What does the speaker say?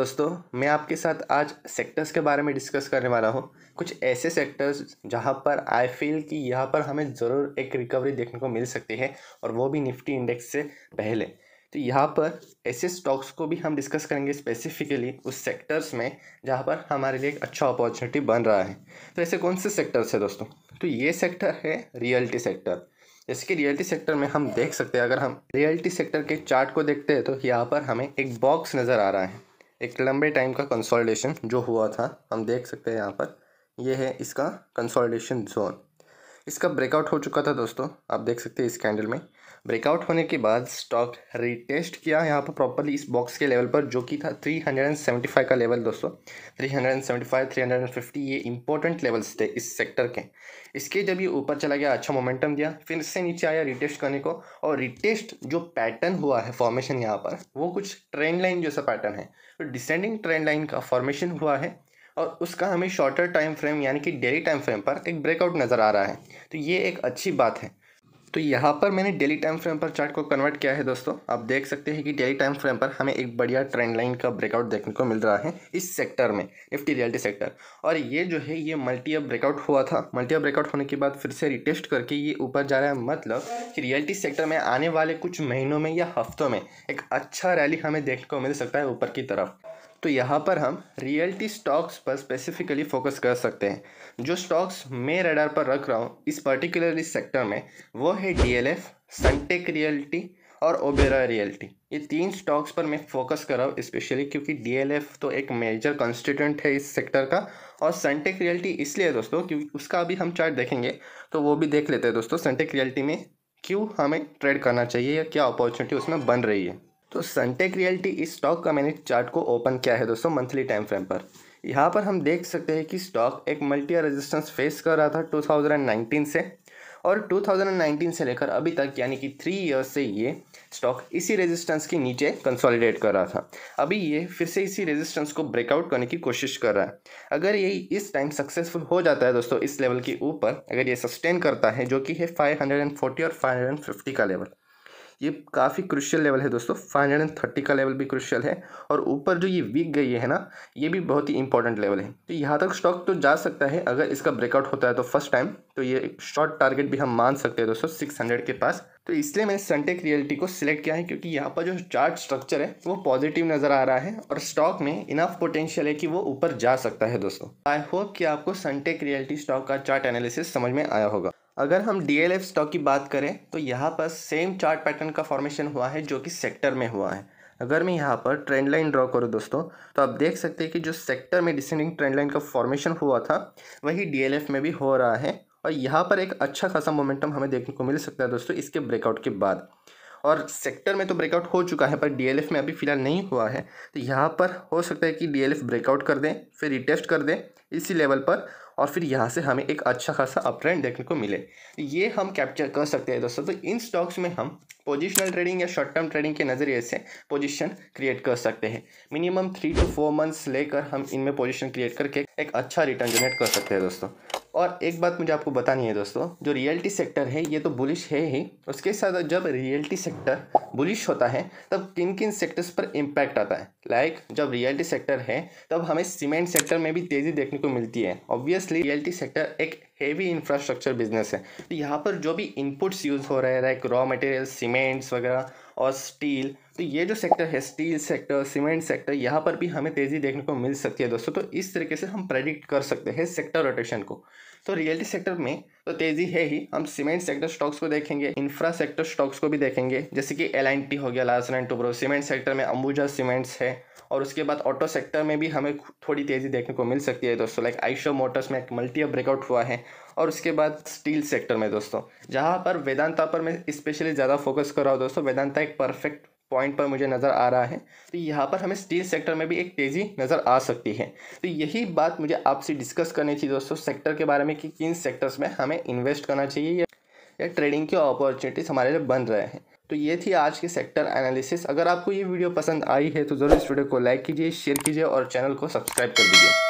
दोस्तों मैं आपके साथ आज सेक्टर्स के बारे में डिस्कस करने वाला हूँ कुछ ऐसे सेक्टर्स जहाँ पर आई फील कि यहाँ पर हमें ज़रूर एक रिकवरी देखने को मिल सकती है और वो भी निफ्टी इंडेक्स से पहले तो यहाँ पर ऐसे स्टॉक्स को भी हम डिस्कस करेंगे स्पेसिफिकली उस सेक्टर्स में जहाँ पर हमारे लिए एक अच्छा अपॉर्चुनिटी बन रहा है तो ऐसे कौन से सेक्टर्स है दोस्तों तो ये सेक्टर है रियल्टी सेक्टर जैसे कि रियल्टी सेक्टर में हम देख सकते हैं अगर हम रियल्टी सेक्टर के चार्ट को देखते हैं तो यहाँ पर हमें एक बॉक्स नज़र आ रहा है एक लंबे टाइम का कंसोलिडेशन जो हुआ था हम देख सकते हैं यहाँ पर यह है इसका कंसोलिडेशन जोन इसका ब्रेकआउट हो चुका था दोस्तों आप देख सकते हैं इस कैंडल में ब्रेकआउट होने के बाद स्टॉक रिटेस्ट किया यहाँ पर प्रॉपरली इस बॉक्स के लेवल पर जो कि था 375 का लेवल दोस्तों 375 350 ये इंपॉर्टेंट लेवल्स थे इस सेक्टर के इसके जब ये ऊपर चला गया अच्छा मोमेंटम दिया फिर इससे नीचे आया रिटेस्ट करने को और रिटेस्ट जो पैटर्न हुआ है फॉर्मेशन यहाँ पर वो कुछ ट्रेंड लाइन जैसा पैटर्न है तो डिसेंडिंग ट्रेंड लाइन का फॉर्मेशन हुआ है और उसका हमें शॉर्टर टाइम फ्रेम यानी कि डेली टाइम फ्रेम पर एक ब्रेकआउट नज़र आ रहा है तो ये एक अच्छी बात है तो यहाँ पर मैंने डेली टाइम फ्रेम पर चार्ट को कन्वर्ट किया है दोस्तों आप देख सकते हैं कि डेली टाइम फ्रेम पर हमें एक बढ़िया ट्रेंड लाइन का ब्रेकआउट देखने को मिल रहा है इस सेक्टर में निफ्टी रियल्टी सेक्टर और ये जो है ये मल्टी अप ब्रेकआउट हुआ था मल्टी अप ब्रेकआउट होने के बाद फिर से रिटेस्ट करके ये ऊपर जा रहा है मतलब कि रियल्टी सेक्टर में आने वाले कुछ महीनों में या हफ्तों में एक अच्छा रैली हमें देखने को मिल सकता है ऊपर की तरफ तो यहाँ पर हम रियल्टी स्टॉक्स पर स्पेसिफिकली फोकस कर सकते हैं जो स्टॉक्स मैं रडार पर रख रहा हूँ इस पर्टिकुलरली सेक्टर में वो है D L F Sunteck realty और ओबेरा रियल्टी ये तीन स्टॉक्स पर मैं फोकस कर रहा हूँ स्पेशली क्योंकि डी एल एफ़ तो एक मेजर कंस्टिट्यूंट है इस सेक्टर का और सनटेक रियल्टी इसलिए दोस्तों क्योंकि उसका अभी हम चार्ट देखेंगे तो वो भी देख लेते हैं दोस्तों सनटेक रियल्टी में क्यों हमें ट्रेड करना चाहिए या क्या अपॉर्चुनिटी उसमें बन रही है तो सनटेक रियल्टी इस स्टॉक का मैंने चार्ट को ओपन किया है दोस्तों मंथली टाइम फ्रेम पर यहाँ पर हम देख सकते हैं कि स्टॉक एक मल्टी रेजिस्टेंस फेस कर रहा था 2019 से और 2019 से लेकर अभी तक यानी कि थ्री ईयर्स से ये स्टॉक इसी रेजिस्टेंस के नीचे कंसोलिडेट कर रहा था अभी ये फिर से इसी रेजिस्टेंस को ब्रेकआउट करने की कोशिश कर रहा है अगर ये इस टाइम सक्सेसफुल हो जाता है दोस्तों इस लेवल के ऊपर अगर ये सस्टेन करता है जो कि है 540 और 550 का लेवल ये काफ़ी क्रुशियल लेवल है दोस्तों फाइव हंड्रेड एंड थर्टी का लेवल भी क्रुशियल है और ऊपर जो ये वीक गई है ना ये भी बहुत ही इंपॉर्टेंट लेवल है तो यहाँ तक स्टॉक तो जा सकता है अगर इसका ब्रेकआउट होता है तो फर्स्ट टाइम तो ये शॉर्ट टारगेट भी हम मान सकते हैं दोस्तों सिक्स हंड्रेड के पास तो इसलिए मैंने सनटेक रियलिटी को सिलेक्ट किया है क्योंकि यहाँ पर जो चार्ट स्ट्रक्चर है वो पॉजिटिव नज़र आ रहा है और स्टॉक में इनफ पोटेंशियल है कि वो ऊपर जा सकता है दोस्तों आई होप कि आपको सनटेक रियलिटी स्टॉक का चार्ट एनालिसिस समझ में आया होगा अगर हम डीएलएफ स्टॉक की बात करें तो यहाँ पर सेम चार्ट पैटर्न का फॉर्मेशन हुआ है जो कि सेक्टर में हुआ है अगर मैं यहाँ पर ट्रेंड लाइन ड्रॉ करूँ दोस्तों तो आप देख सकते हैं कि जो सेक्टर में डिसेंडिंग ट्रेंड लाइन का फॉर्मेशन हुआ था वही डी में भी हो रहा है और यहाँ पर एक अच्छा खासा मोमेंटम हमें देखने को मिल सकता है दोस्तों इसके ब्रेकआउट के बाद और सेक्टर में तो ब्रेकआउट हो चुका है पर डी में अभी फ़िलहाल नहीं हुआ है तो यहाँ पर हो सकता है कि डी ब्रेकआउट कर दें फिर रिटेस्ट कर दें इसी लेवल पर और फिर यहाँ से हमें एक अच्छा खासा अप ट्रेंड देखने को मिले ये हम कैप्चर कर सकते हैं दोस्तों तो इन स्टॉक्स में हम पोजिशनल ट्रेडिंग या शॉर्ट टर्म ट्रेडिंग के नज़रिए से पोजिशन क्रिएट कर सकते हैं minimum three to four months लेकर हम इनमें पोजिशन क्रिएट करके एक अच्छा रिटर्न जनरेट कर सकते हैं दोस्तों और एक बात मुझे आपको बतानी है दोस्तों जो रियल्टी सेक्टर है ये तो बुलिश है ही उसके साथ जब रियल्टी सेक्टर बुलिश होता है तब किन किन सेक्टर्स पर इम्पैक्ट आता है लाइक like, जब रियल्टी सेक्टर है तब हमें सीमेंट सेक्टर में भी तेज़ी देखने को मिलती है ऑब्वियसली रियल्टी सेक्टर एक हेवी इंफ्रास्ट्रक्चर बिजनेस है तो यहाँ पर जो भी इनपुट्स यूज़ हो रहे हैं लाइक रॉ मटेरियल सीमेंट्स वगैरह और स्टील तो ये जो सेक्टर है स्टील सेक्टर सीमेंट सेक्टर यहाँ पर भी हमें तेज़ी देखने को मिल सकती है दोस्तों तो इस तरीके से हम प्रेडिक्ट कर सकते हैं सेक्टर रोटेशन को तो रियलिटी सेक्टर में तो तेज़ी है ही हम सीमेंट सेक्टर स्टॉक्स को देखेंगे इंफ्रा सेक्टर स्टॉक्स को भी देखेंगे जैसे कि एल हो गया Larsen and Toubro cement sector में अंबुजा सीमेंट्स है और उसके बाद ऑटो सेक्टर में भी हमें थोड़ी तेज़ी देखने को मिल सकती है दोस्तों लाइक आइशो मोटर्स में एक मल्टी ब्रेकआउट हुआ है और उसके बाद स्टील सेक्टर में दोस्तों जहाँ पर वेदांता पर मैं स्पेशली ज़्यादा फोकस कर रहा हूँ दोस्तों वेदांता एक परफेक्ट पॉइंट पर मुझे नज़र आ रहा है तो यहाँ पर हमें स्टील सेक्टर में भी एक तेज़ी नज़र आ सकती है तो यही बात मुझे आपसे डिस्कस करनी थी दोस्तों सेक्टर के बारे में कि किन सेक्टर्स में हमें इन्वेस्ट करना चाहिए या ट्रेडिंग की अपॉर्चुनिटीज़ हमारे लिए बन रहे हैं तो ये थी आज की सेक्टर एनालिसिस अगर आपको ये वीडियो पसंद आई है तो ज़रूर इस वीडियो को लाइक कीजिए शेयर कीजिए और चैनल को सब्सक्राइब कर दीजिए